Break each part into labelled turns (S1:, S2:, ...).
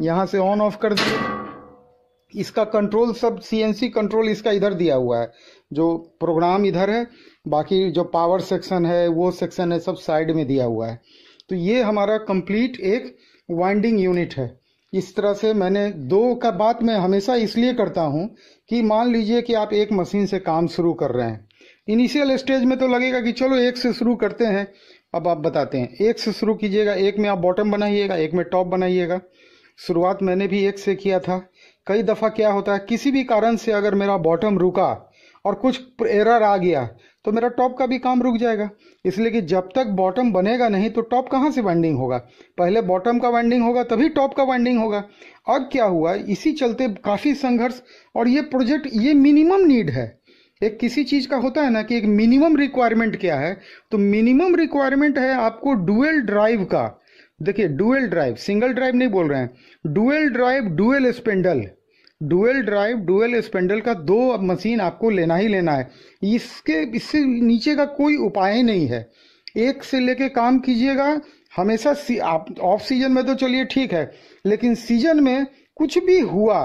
S1: यहाँ से on off कर दिए इसका कंट्रोल सब सीएनसी कंट्रोल इसका इधर दिया हुआ है जो प्रोग्राम इधर है बाकी जो पावर सेक्शन है वो सेक्शन है सब साइड में दिया हुआ है तो ये हमारा कंप्लीट एक वाइंडिंग यूनिट है इस तरह से मैंने दो का बात मैं हमेशा इसलिए करता हूँ कि मान लीजिए कि आप एक मशीन से काम शुरू कर रहे हैं इनिशियल स्टेज में तो लगेगा कि चलो एक से शुरू करते हैं अब आप बताते हैं एक से शुरू कीजिएगा एक में आप बॉटम बनाइएगा एक में टॉप बनाइएगा शुरुआत मैंने भी एक से किया था कई दफ़ा क्या होता है किसी भी कारण से अगर मेरा बॉटम रुका और कुछ एरर आ गया तो मेरा टॉप का भी काम रुक जाएगा इसलिए कि जब तक बॉटम बनेगा नहीं तो टॉप कहाँ से वाइंडिंग होगा पहले बॉटम का वाइंडिंग होगा तभी टॉप का वाइंडिंग होगा अब क्या हुआ इसी चलते काफ़ी संघर्ष और ये प्रोजेक्ट ये मिनिमम नीड है एक किसी चीज़ का होता है ना कि एक मिनिमम रिक्वायरमेंट क्या है तो मिनिमम रिक्वायरमेंट है आपको डुअल ड्राइव का देखिए डुअल ड्राइव सिंगल ड्राइव नहीं बोल रहे हैं dual drive dual spindle dual drive dual spindle का दो अब मशीन आपको लेना ही लेना है इसके इससे नीचे का कोई उपाय नहीं है एक से लेके काम कीजिएगा हमेशा सी, आप ऑफ सीजन में तो चलिए ठीक है लेकिन सीजन में कुछ भी हुआ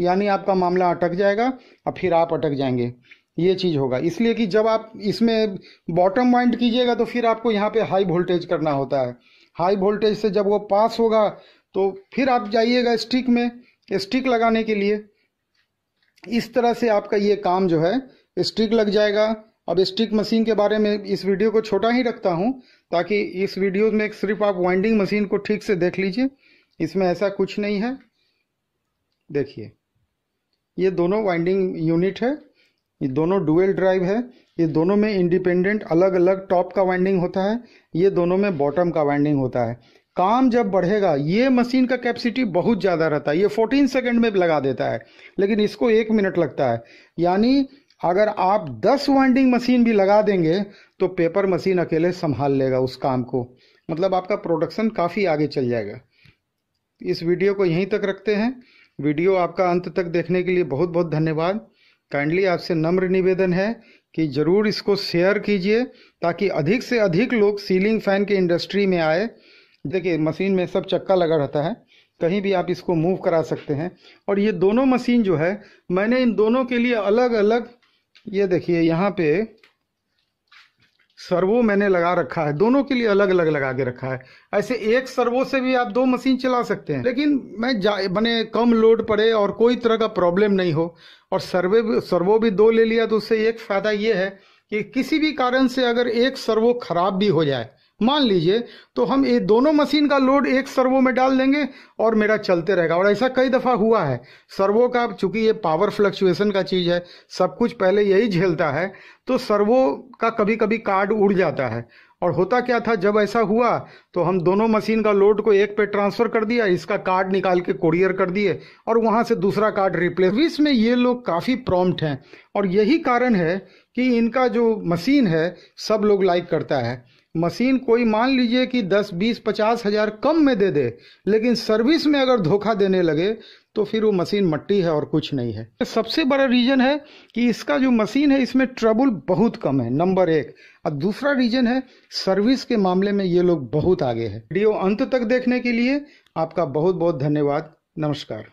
S1: यानी आपका मामला अटक जाएगा और फिर आप अटक जाएंगे ये चीज़ होगा इसलिए कि जब आप इसमें बॉटम वाइंड कीजिएगा तो फिर आपको यहाँ पे हाई वोल्टेज करना होता है हाई वोल्टेज से जब वो पास होगा तो फिर आप जाइएगा स्टिक में स्टिक लगाने के लिए इस तरह से आपका ये काम जो है स्टिक लग जाएगा अब स्टिक मशीन के बारे में इस वीडियो को छोटा ही रखता हूँ ताकि इस वीडियो में सिर्फ आप वाइंडिंग मशीन को ठीक से देख लीजिए इसमें ऐसा कुछ नहीं है देखिए ये दोनों वाइंडिंग यूनिट है ये दोनों डुअल ड्राइव है ये दोनों में इंडिपेंडेंट अलग अलग टॉप का वाइंडिंग होता है ये दोनों में बॉटम का वाइंडिंग होता है काम जब बढ़ेगा ये मशीन का कैपेसिटी बहुत ज़्यादा रहता है ये 14 सेकंड में लगा देता है लेकिन इसको एक मिनट लगता है यानी अगर आप 10 वाइंडिंग मशीन भी लगा देंगे तो पेपर मशीन अकेले संभाल लेगा उस काम को मतलब आपका प्रोडक्शन काफ़ी आगे चल जाएगा इस वीडियो को यहीं तक रखते हैं वीडियो आपका अंत तक देखने के लिए बहुत बहुत धन्यवाद काइंडली आपसे नम्र निवेदन है कि ज़रूर इसको शेयर कीजिए ताकि अधिक से अधिक लोग सीलिंग फ़ैन के इंडस्ट्री में आए देखिए मशीन में सब चक्का लगा रहता है कहीं भी आप इसको मूव करा सकते हैं और ये दोनों मशीन जो है मैंने इन दोनों के लिए अलग अलग ये देखिए यहाँ पे सर्वो मैंने लगा रखा है दोनों के लिए अलग अलग लगा के रखा है ऐसे एक सर्वो से भी आप दो मशीन चला सकते हैं लेकिन मैं जा बने कम लोड पड़े और कोई तरह का प्रॉब्लम नहीं हो और सर्वे सर्वो भी दो ले लिया तो उससे एक फ़ायदा ये है कि किसी भी कारण से अगर एक सर्वो खराब भी हो जाए मान लीजिए तो हम ये दोनों मशीन का लोड एक सर्वो में डाल देंगे और मेरा चलते रहेगा और ऐसा कई दफ़ा हुआ है सर्वो का चूंकि ये पावर फ्लक्चुएशन का चीज़ है सब कुछ पहले यही झेलता है तो सर्वो का कभी कभी कार्ड उड़ जाता है और होता क्या था जब ऐसा हुआ तो हम दोनों मशीन का लोड को एक पे ट्रांसफ़र कर दिया इसका कार्ड निकाल के कोरियर कर दिए और वहाँ से दूसरा कार्ड रिप्लेस इसमें ये लोग काफ़ी प्रॉम्प्ट हैं और यही कारण है कि इनका जो मशीन है सब लोग लाइक करता है मशीन कोई मान लीजिए कि दस बीस पचास हजार कम में दे दे लेकिन सर्विस में अगर धोखा देने लगे तो फिर वो मशीन मट्टी है और कुछ नहीं है सबसे बड़ा रीजन है कि इसका जो मशीन है इसमें ट्रबल बहुत कम है नंबर एक और दूसरा रीजन है सर्विस के मामले में ये लोग बहुत आगे है वीडियो अंत तक देखने के लिए आपका बहुत बहुत धन्यवाद नमस्कार